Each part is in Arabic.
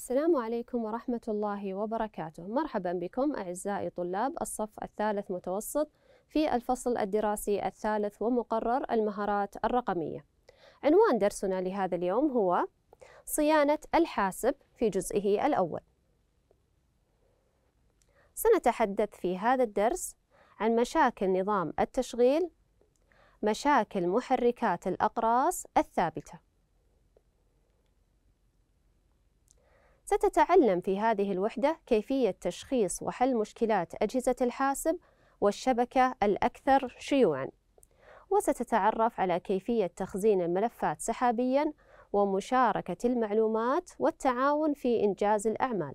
السلام عليكم ورحمة الله وبركاته مرحبا بكم أعزائي طلاب الصف الثالث متوسط في الفصل الدراسي الثالث ومقرر المهارات الرقمية عنوان درسنا لهذا اليوم هو صيانة الحاسب في جزئه الأول سنتحدث في هذا الدرس عن مشاكل نظام التشغيل مشاكل محركات الأقراص الثابتة ستتعلم في هذه الوحدة كيفية تشخيص وحل مشكلات أجهزة الحاسب والشبكة الأكثر شيوعاً وستتعرف على كيفية تخزين الملفات سحابياً ومشاركة المعلومات والتعاون في إنجاز الأعمال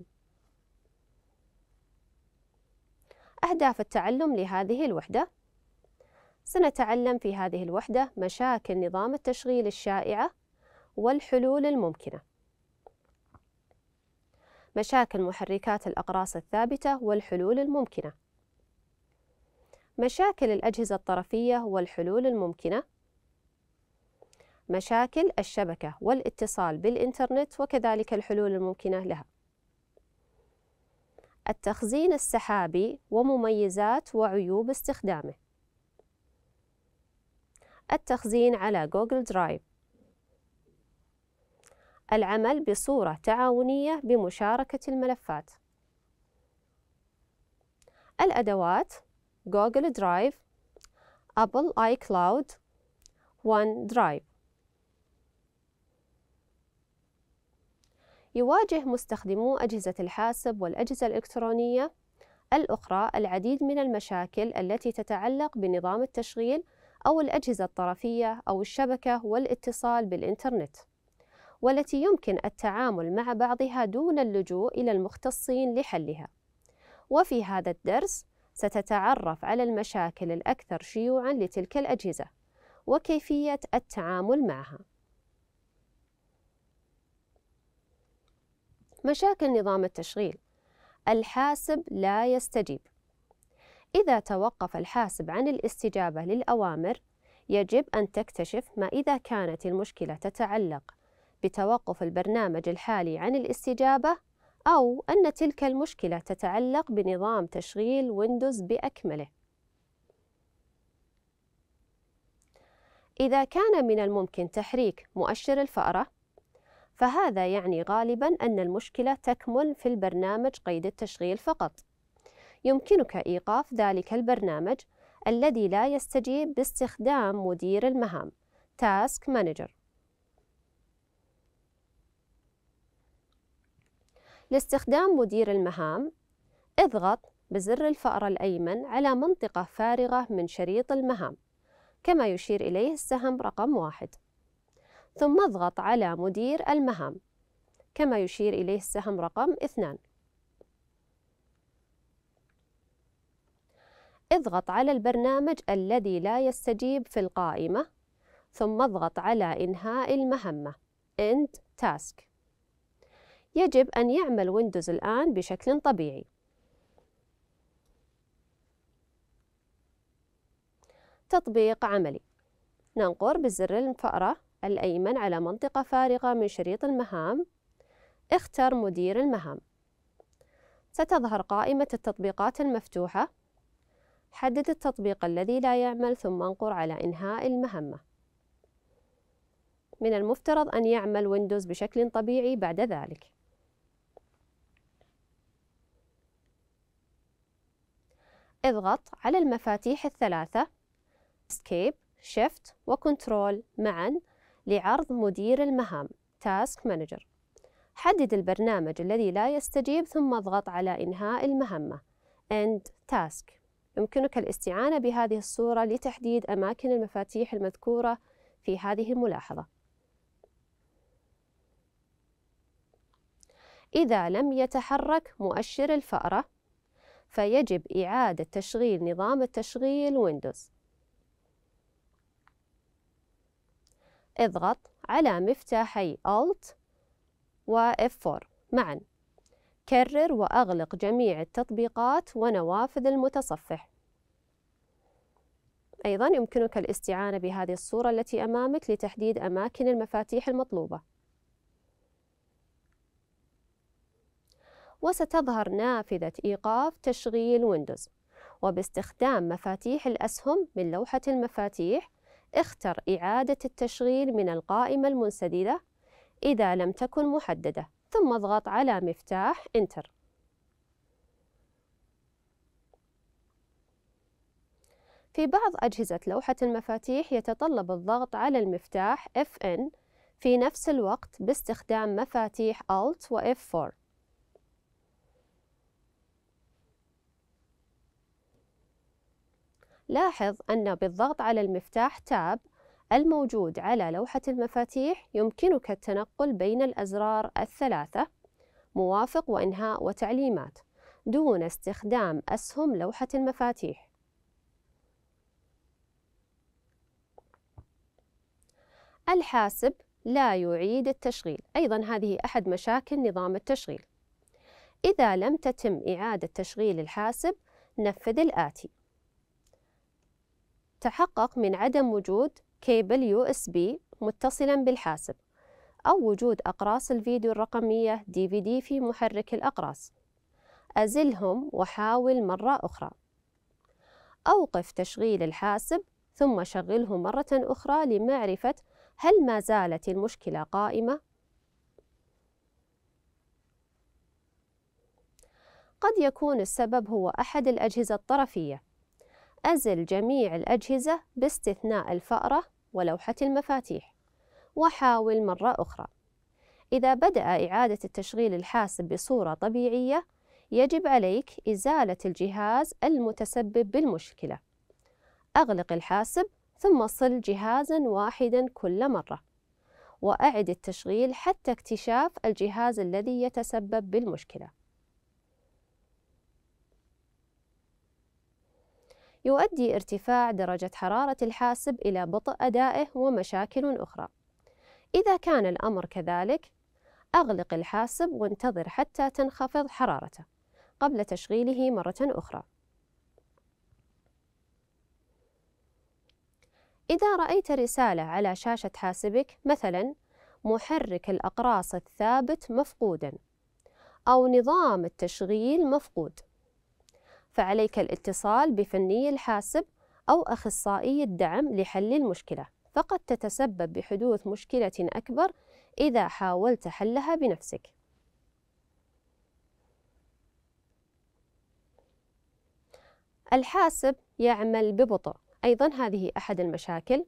أهداف التعلم لهذه الوحدة سنتعلم في هذه الوحدة مشاكل نظام التشغيل الشائعة والحلول الممكنه مشاكل محركات الأقراص الثابتة والحلول الممكنة مشاكل الأجهزة الطرفية والحلول الممكنة مشاكل الشبكة والاتصال بالإنترنت وكذلك الحلول الممكنة لها التخزين السحابي ومميزات وعيوب استخدامه التخزين على جوجل درايف العمل بصورة تعاونية بمشاركة الملفات الأدوات جوجل درايف أبل آي كلاود ون درايف يواجه مستخدمو أجهزة الحاسب والأجهزة الإلكترونية الأخرى العديد من المشاكل التي تتعلق بنظام التشغيل أو الأجهزة الطرفية أو الشبكة والاتصال بالإنترنت والتي يمكن التعامل مع بعضها دون اللجوء إلى المختصين لحلها. وفي هذا الدرس ستتعرف على المشاكل الأكثر شيوعًا لتلك الأجهزة وكيفية التعامل معها. مشاكل نظام التشغيل الحاسب لا يستجيب إذا توقف الحاسب عن الاستجابة للأوامر يجب أن تكتشف ما إذا كانت المشكلة تتعلق بتوقف البرنامج الحالي عن الاستجابة أو أن تلك المشكلة تتعلق بنظام تشغيل ويندوز بأكمله إذا كان من الممكن تحريك مؤشر الفأرة فهذا يعني غالبا أن المشكلة تكمن في البرنامج قيد التشغيل فقط يمكنك إيقاف ذلك البرنامج الذي لا يستجيب باستخدام مدير المهام Task Manager لاستخدام مدير المهام اضغط بزر الفأرة الأيمن على منطقة فارغة من شريط المهام كما يشير إليه السهم رقم واحد ثم اضغط على مدير المهام كما يشير إليه السهم رقم اثنان اضغط على البرنامج الذي لا يستجيب في القائمة ثم اضغط على إنهاء المهمة End Task يجب أن يعمل ويندوز الآن بشكل طبيعي تطبيق عملي ننقر بزر الفأرة الأيمن على منطقة فارغة من شريط المهام اختر مدير المهام ستظهر قائمة التطبيقات المفتوحة حدد التطبيق الذي لا يعمل ثم انقر على إنهاء المهمة من المفترض أن يعمل ويندوز بشكل طبيعي بعد ذلك اضغط على المفاتيح الثلاثة Escape, Shift وكنترول معا لعرض مدير المهام Task Manager حدد البرنامج الذي لا يستجيب ثم اضغط على إنهاء المهمة End Task يمكنك الاستعانة بهذه الصورة لتحديد أماكن المفاتيح المذكورة في هذه الملاحظة إذا لم يتحرك مؤشر الفأرة فيجب إعادة تشغيل نظام التشغيل ويندوز اضغط على مفتاحي Alt و F4 معا كرر وأغلق جميع التطبيقات ونوافذ المتصفح أيضا يمكنك الاستعانة بهذه الصورة التي أمامك لتحديد أماكن المفاتيح المطلوبة وستظهر نافذة إيقاف تشغيل ويندوز وباستخدام مفاتيح الأسهم من لوحة المفاتيح اختر إعادة التشغيل من القائمة المنسددة إذا لم تكن محددة ثم اضغط على مفتاح انتر في بعض أجهزة لوحة المفاتيح يتطلب الضغط على المفتاح FN في نفس الوقت باستخدام مفاتيح Alt و F4 لاحظ أن بالضغط على المفتاح تاب الموجود على لوحة المفاتيح يمكنك التنقل بين الأزرار الثلاثة موافق وإنهاء وتعليمات دون استخدام أسهم لوحة المفاتيح الحاسب لا يعيد التشغيل أيضا هذه أحد مشاكل نظام التشغيل إذا لم تتم إعادة تشغيل الحاسب نفذ الآتي تتحقق من عدم وجود كيبل يو اس بي متصلا بالحاسب أو وجود أقراص الفيديو الرقمية دي في دي في محرك الأقراص أزلهم وحاول مرة أخرى أوقف تشغيل الحاسب ثم شغله مرة أخرى لمعرفة هل ما زالت المشكلة قائمة؟ قد يكون السبب هو أحد الأجهزة الطرفية أزل جميع الأجهزة باستثناء الفأرة ولوحة المفاتيح وحاول مرة أخرى إذا بدأ إعادة التشغيل الحاسب بصورة طبيعية يجب عليك إزالة الجهاز المتسبب بالمشكلة أغلق الحاسب ثم صل جهازا واحدا كل مرة وأعد التشغيل حتى اكتشاف الجهاز الذي يتسبب بالمشكلة يؤدي ارتفاع درجة حرارة الحاسب إلى بطء أدائه ومشاكل أخرى. إذا كان الأمر كذلك، أغلق الحاسب وانتظر حتى تنخفض حرارته قبل تشغيله مرة أخرى. إذا رأيت رسالة على شاشة حاسبك مثلاً محرك الأقراص الثابت مفقوداً أو نظام التشغيل مفقود فعليك الاتصال بفني الحاسب أو أخصائي الدعم لحل المشكلة فقد تتسبب بحدوث مشكلة أكبر إذا حاولت حلها بنفسك الحاسب يعمل ببطء أيضا هذه أحد المشاكل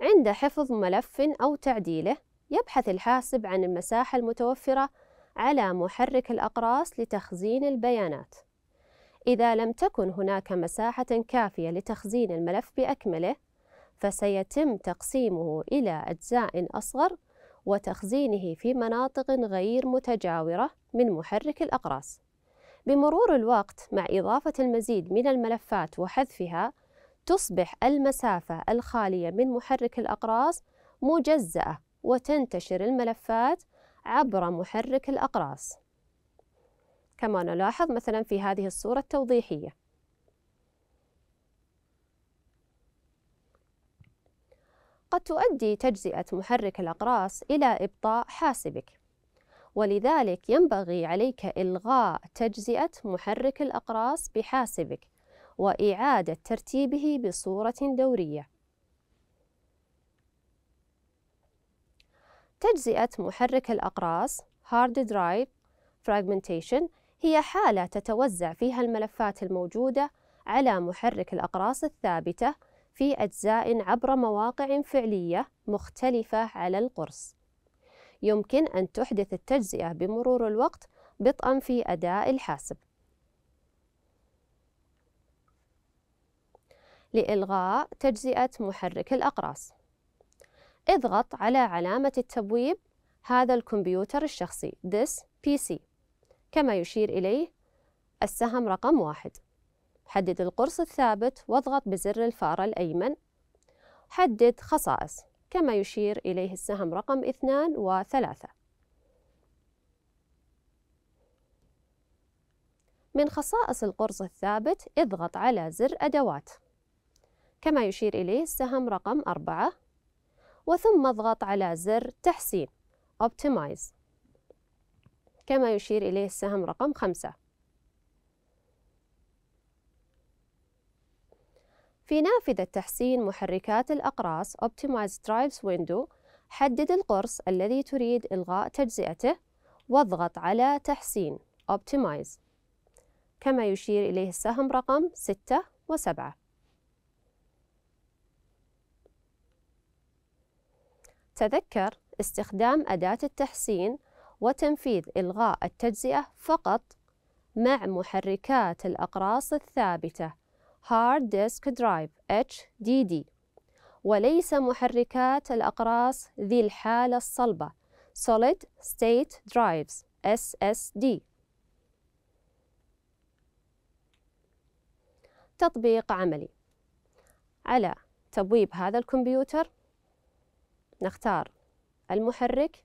عند حفظ ملف أو تعديله يبحث الحاسب عن المساحة المتوفرة على محرك الأقراص لتخزين البيانات إذا لم تكن هناك مساحة كافية لتخزين الملف بأكمله فسيتم تقسيمه إلى أجزاء أصغر وتخزينه في مناطق غير متجاورة من محرك الأقراص بمرور الوقت مع إضافة المزيد من الملفات وحذفها تصبح المسافة الخالية من محرك الأقراص مجزأة وتنتشر الملفات عبر محرك الأقراص كما نلاحظ مثلا في هذه الصورة التوضيحية قد تؤدي تجزئة محرك الأقراص إلى إبطاء حاسبك ولذلك ينبغي عليك إلغاء تجزئة محرك الأقراص بحاسبك وإعادة ترتيبه بصورة دورية تجزئة محرك الأقراص Hard Drive Fragmentation هي حالة تتوزع فيها الملفات الموجودة على محرك الأقراص الثابتة في أجزاء عبر مواقع فعلية مختلفة على القرص. يمكن أن تحدث التجزئة بمرور الوقت بطئًا في أداء الحاسب. لإلغاء تجزئة محرك الأقراص اضغط على علامة التبويب هذا الكمبيوتر الشخصي this PC كما يشير إليه السهم رقم واحد حدد القرص الثابت واضغط بزر الفار الأيمن حدد خصائص كما يشير إليه السهم رقم اثنان وثلاثة من خصائص القرص الثابت اضغط على زر أدوات كما يشير إليه السهم رقم أربعة وثم اضغط على زر تحسين Optimize كما يشير إليه السهم رقم خمسة في نافذة تحسين محركات الأقراص Optimize Stripes Window حدد القرص الذي تريد إلغاء تجزئته واضغط على تحسين Optimize كما يشير إليه السهم رقم 6 و7 تذكر استخدام أداة التحسين وتنفيذ إلغاء التجزئة فقط مع محركات الأقراص الثابتة Hard Disk Drive HDD وليس محركات الأقراص ذي الحالة الصلبة Solid State Drives SSD تطبيق عملي على تبويب هذا الكمبيوتر نختار المحرك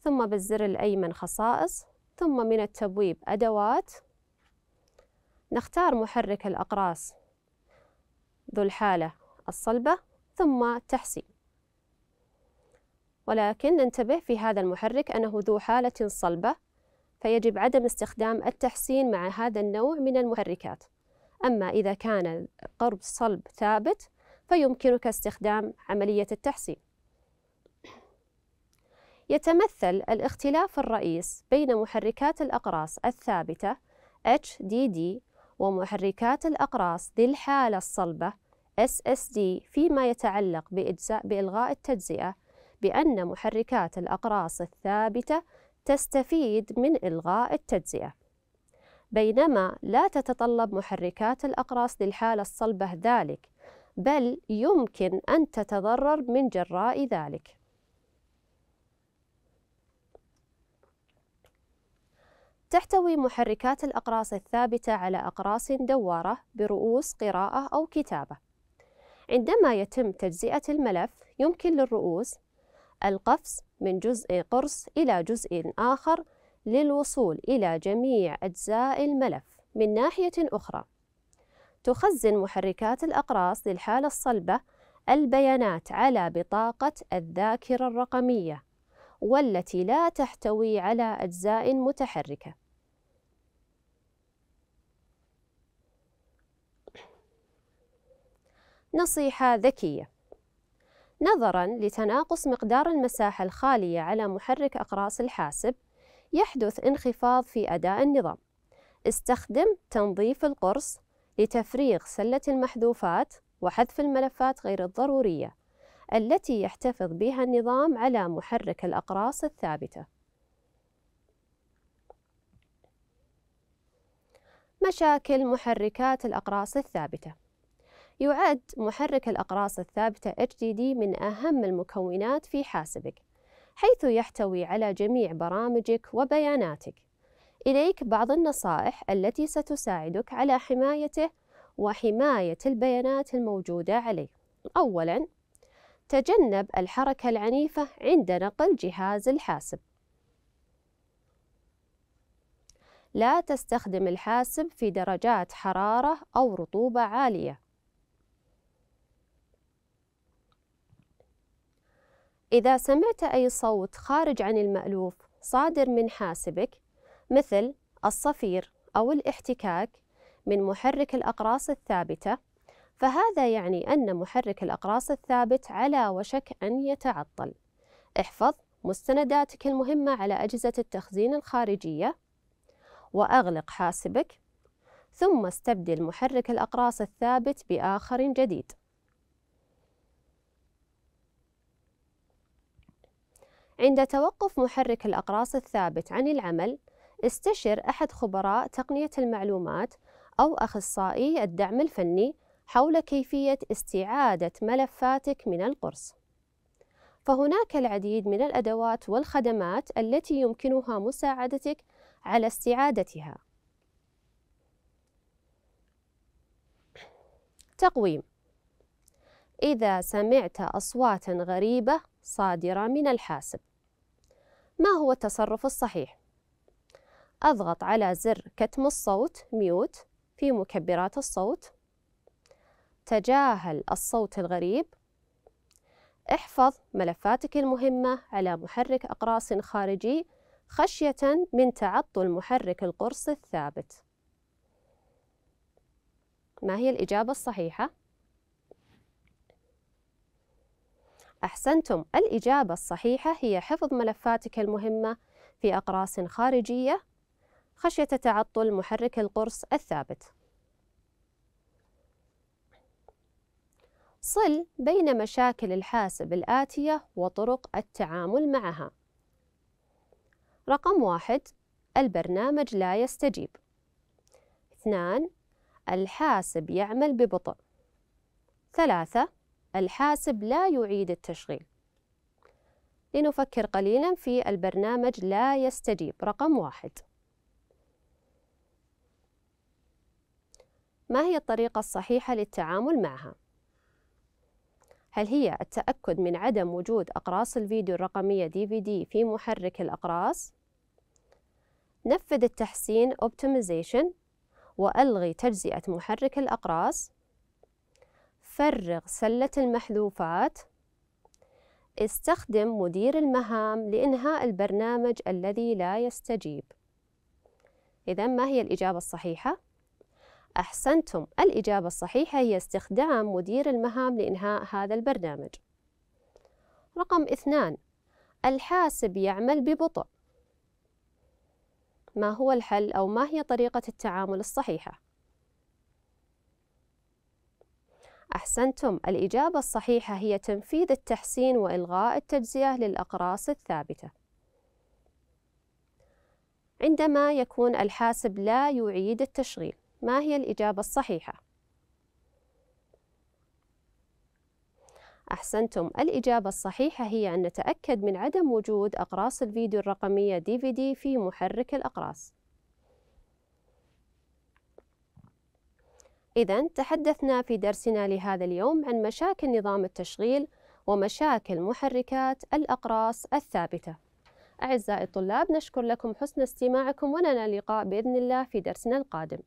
ثم بالزر الأيمن خصائص ثم من التبويب أدوات نختار محرك الأقراص ذو الحالة الصلبة ثم تحسين ولكن ننتبه في هذا المحرك أنه ذو حالة صلبة فيجب عدم استخدام التحسين مع هذا النوع من المحركات أما إذا كان قرب صلب ثابت فيمكنك استخدام عملية التحسين يتمثل الاختلاف الرئيس بين محركات الأقراص الثابتة HDD ومحركات الأقراص ذي الحالة الصلبة SSD فيما يتعلق بإجزاء بإلغاء التجزئة بأن محركات الأقراص الثابتة تستفيد من إلغاء التجزئة بينما لا تتطلب محركات الأقراص ذي الحالة الصلبة ذلك بل يمكن أن تتضرر من جراء ذلك تحتوي محركات الأقراص الثابتة على أقراص دوارة برؤوس قراءة أو كتابة عندما يتم تجزئة الملف يمكن للرؤوس القفز من جزء قرص إلى جزء آخر للوصول إلى جميع أجزاء الملف من ناحية أخرى تخزن محركات الأقراص للحالة الصلبة البيانات على بطاقة الذاكرة الرقمية والتي لا تحتوي على أجزاء متحركة نصيحة ذكية نظرا لتناقص مقدار المساحة الخالية على محرك أقراص الحاسب يحدث انخفاض في أداء النظام استخدم تنظيف القرص لتفريغ سلة المحذوفات وحذف الملفات غير الضرورية التي يحتفظ بها النظام على محرك الأقراص الثابتة مشاكل محركات الأقراص الثابتة يعد محرك الأقراص الثابتة HDD من أهم المكونات في حاسبك حيث يحتوي على جميع برامجك وبياناتك إليك بعض النصائح التي ستساعدك على حمايته وحماية البيانات الموجودة عليه. أولاً، تجنب الحركة العنيفة عند نقل جهاز الحاسب. لا تستخدم الحاسب في درجات حرارة أو رطوبة عالية. إذا سمعت أي صوت خارج عن المألوف صادر من حاسبك، مثل الصفير أو الاحتكاك من محرك الأقراص الثابتة فهذا يعني أن محرك الأقراص الثابت على وشك أن يتعطل احفظ مستنداتك المهمة على أجهزة التخزين الخارجية وأغلق حاسبك ثم استبدل محرك الأقراص الثابت بآخر جديد عند توقف محرك الأقراص الثابت عن العمل استشر أحد خبراء تقنية المعلومات أو أخصائي الدعم الفني حول كيفية استعادة ملفاتك من القرص. فهناك العديد من الأدوات والخدمات التي يمكنها مساعدتك على استعادتها. تقويم إذا سمعت أصواتا غريبة صادرة من الحاسب، ما هو التصرف الصحيح؟ أضغط على زر كتم الصوت ميوت في مكبرات الصوت تجاهل الصوت الغريب احفظ ملفاتك المهمة على محرك أقراص خارجي خشية من تعطل محرك القرص الثابت ما هي الإجابة الصحيحة؟ أحسنتم الإجابة الصحيحة هي حفظ ملفاتك المهمة في أقراص خارجية خشية تعطل محرك القرص الثابت صل بين مشاكل الحاسب الآتية وطرق التعامل معها رقم واحد البرنامج لا يستجيب اثنان الحاسب يعمل ببطء ثلاثة الحاسب لا يعيد التشغيل لنفكر قليلا في البرنامج لا يستجيب رقم واحد ما هي الطريقة الصحيحة للتعامل معها؟ هل هي التأكد من عدم وجود أقراص الفيديو الرقمية DVD في محرك الأقراص؟ نفذ التحسين Optimization وألغي تجزئة محرك الأقراص فرغ سلة المحذوفات استخدم مدير المهام لإنهاء البرنامج الذي لا يستجيب إذا ما هي الإجابة الصحيحة؟ أحسنتم الإجابة الصحيحة هي استخدام مدير المهام لإنهاء هذا البرنامج رقم اثنان الحاسب يعمل ببطء ما هو الحل أو ما هي طريقة التعامل الصحيحة؟ أحسنتم الإجابة الصحيحة هي تنفيذ التحسين وإلغاء التجزئة للأقراص الثابتة عندما يكون الحاسب لا يعيد التشغيل ما هي الإجابة الصحيحة؟ أحسنتم الإجابة الصحيحة هي أن نتأكد من عدم وجود أقراص الفيديو الرقمية DVD في محرك الأقراص إذا تحدثنا في درسنا لهذا اليوم عن مشاكل نظام التشغيل ومشاكل محركات الأقراص الثابتة أعزائي الطلاب نشكر لكم حسن استماعكم ولنا لقاء بإذن الله في درسنا القادم